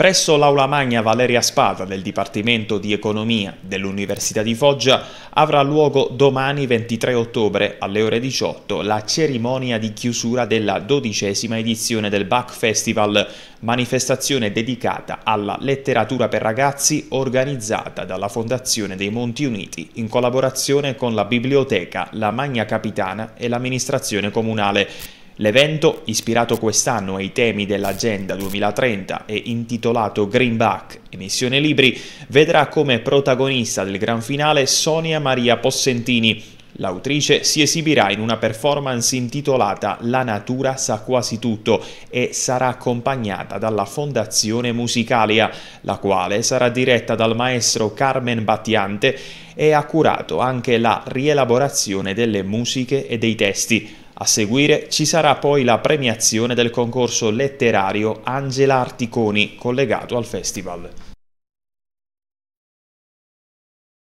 Presso l'Aula Magna Valeria Spada del Dipartimento di Economia dell'Università di Foggia avrà luogo domani 23 ottobre alle ore 18 la cerimonia di chiusura della dodicesima edizione del Bach Festival, manifestazione dedicata alla letteratura per ragazzi organizzata dalla Fondazione dei Monti Uniti in collaborazione con la Biblioteca, la Magna Capitana e l'amministrazione comunale. L'evento, ispirato quest'anno ai temi dell'Agenda 2030 e intitolato Greenback, emissione libri, vedrà come protagonista del gran finale Sonia Maria Possentini, L'autrice si esibirà in una performance intitolata La natura sa quasi tutto e sarà accompagnata dalla Fondazione Musicalia, la quale sarà diretta dal maestro Carmen Battiante e ha curato anche la rielaborazione delle musiche e dei testi. A seguire ci sarà poi la premiazione del concorso letterario Angela Articoni collegato al festival.